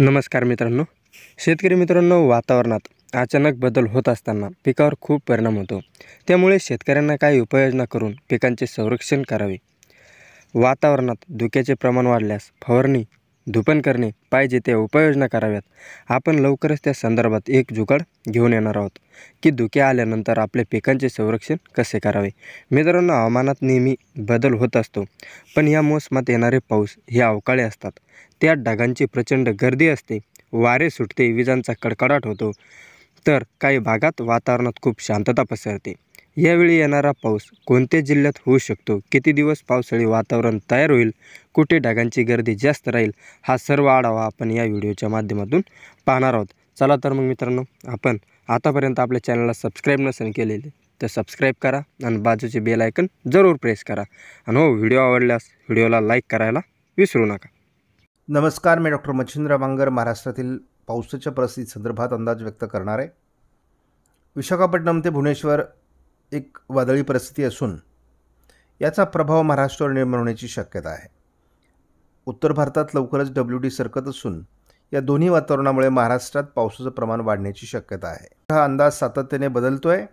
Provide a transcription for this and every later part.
नमस्कार मित्रांनो शेतकरी मित्रांनो वातावरणात अचानक बदल होत असताना पिकावर खूप परिणाम होतो त्यामुळे शेतकऱ्यांना काही उपाययोजना करून पिकांचे संरक्षण करावे वातावरणात धुक्याचे प्रमाण वाढल्यास फवारणी धुपन करणे पाहिजे त्या उपाययोजना कराव्यात आपण लवकरच त्या संदर्भात एक जुगाड घेऊन येणार आहोत की धुके आल्यानंतर आपल्या पिकांचे संरक्षण कसे करावे मित्रांनो हवामानात नेहमी बदल होत असतो पण या मोसमात येणारे पाऊस हे अवकाळे असतात त्यात ढगांची प्रचंड गर्दी असते वारे सुटते विजांचा कडकडाट होतो तर काही भागात वातावरणात खूप शांतता पसरते यावेळी येणारा पाऊस कोणत्या जिल्ह्यात होऊ शकतो किती दिवस पावसाळी वातावरण तयार होईल कुठे ढगांची गर्दी जास्त राहील हा सर्व आढावा आपण या व्हिडिओच्या माध्यमातून पाहणार आहोत चला तर मग मित्रांनो आपण आतापर्यंत आपल्या चॅनलला सबस्क्राईब नसेल केलेले तर सबस्क्राईब करा आणि बाजूचे बेल ऐकन जरूर प्रेस करा आणि हो व्हिडिओ आवडल्यास व्हिडिओला लाईक करायला विसरू नका नमस्कार मी डॉक्टर मच्छिंद्र बांगर महाराष्ट्रातील पावसाच्या परिस्थिती संदर्भात अंदाज व्यक्त करणार आहे विशाखापट्टणम ते भुवनेश्वर एक वादळी परिस्थिती असून याचा प्रभाव महाराष्ट्रावर निर्माण होण्याची शक्यता आहे उत्तर भारतात लवकरच डब्ल्यू डी सरकत असून या दोन्ही वातावरणामुळे महाराष्ट्रात पावसाचं प्रमाण वाढण्याची शक्यता आहे हा अंदाज सातत्याने बदलतो आहे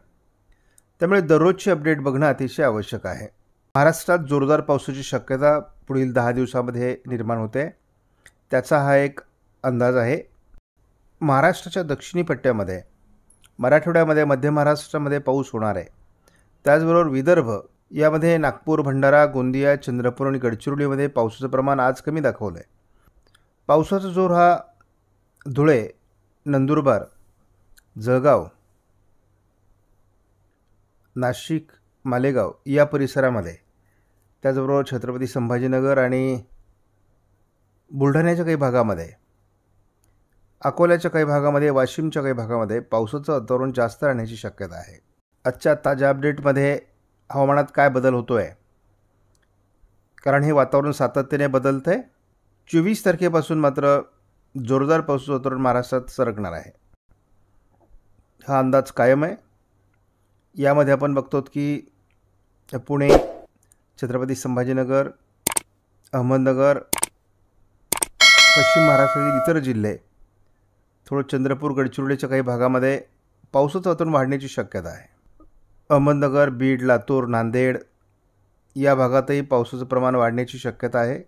त्यामुळे दररोजची अपडेट बघणं अतिशय आवश्यक आहे महाराष्ट्रात जोरदार पावसाची शक्यता पुढील दहा दिवसामध्ये निर्माण होते त्याचा हा एक अंदाज आहे महाराष्ट्राच्या दक्षिणी पट्ट्यामध्ये मराठवाड्यामध्ये मध्य महाराष्ट्रामध्ये पाऊस होणार आहे त्याचबरोबर विदर्भ यामध्ये नागपूर भंडारा गोंदिया चंद्रपूर आणि गडचिरोलीमध्ये पावसाचं प्रमाण आज कमी दाखवलं आहे पावसाचा जोर हा धुळे नंदुरबार जळगाव नाशिक मालेगाव या परिसरामध्ये त्याचबरोबर छत्रपती संभाजीनगर आणि बुलढाण्याच्या काही भागामध्ये अकोल्याच्या काही भागामध्ये वाशिमच्या काही भागामध्ये पावसाचं वातावरण जास्त राहण्याची शक्यता आहे आजच्या ताज्या अपडेटमध्ये हवामानात काय बदल होतो आहे कारण हे वातावरण सातत्याने बदलतं आहे चोवीस तारखेपासून मात्र जोरदार पाऊस वातावरण महाराष्ट्रात सरकणार आहे हा अंदाज कायम आहे यामध्ये आपण बघतो की पुणे छत्रपती संभाजीनगर अहमदनगर पश्चिम महाराष्ट्रातील इतर जिल्हे थोडं चंद्रपूर गडचिरोलीच्या काही भागामध्ये पावसाचं वातावरण वाढण्याची शक्यता आहे अहमदनगर बीड लातूर नांदेड या भागातही पावसाचं प्रमाण वाढण्याची शक्यता आहे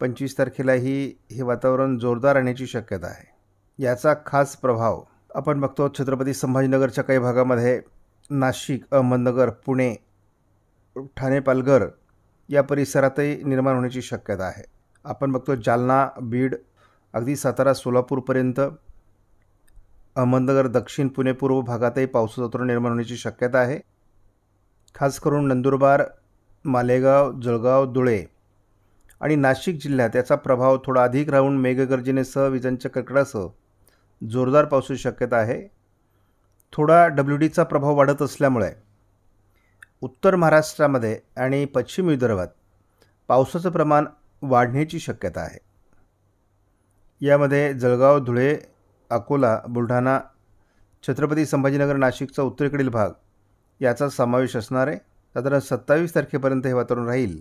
पंचवीस तारखेलाही हे वातावरण जोरदार राहण्याची शक्यता आहे याचा खास प्रभाव आपण बघतो छत्रपती संभाजीनगरच्या काही भागामध्ये नाशिक अहमदनगर पुणे ठाणे पालघर या परिसरातही निर्माण होण्याची शक्यता आहे आपण बघतो जालना बीड अगदी सातारा सोलापूरपर्यंत अहमदनगर दक्षिण पुणे पूर्व भागातही पावसाचा निर्माण होण्याची शक्यता आहे खास करून नंदुरबार मालेगाव जळगाव धुळे आणि नाशिक जिल्ह्यात याचा प्रभाव थोडा अधिक राहून मेघगर्जनेसह विजांच्या कडकडासह जोरदार पावसाची शक्यता आहे थोडा डब्ल्यू डीचा प्रभाव वाढत असल्यामुळे उत्तर महाराष्ट्रामध्ये आणि पश्चिम विदर्भात पावसाचं प्रमाण वाढण्याची शक्यता आहे यामध्ये जळगाव धुळे अकोला बुलढाणा छत्रपती संभाजीनगर नाशिकचा उत्तरेकडील भाग याचा समावेश असणार आहे साधारण सत्तावीस तारखेपर्यंत हे वातावरण राहील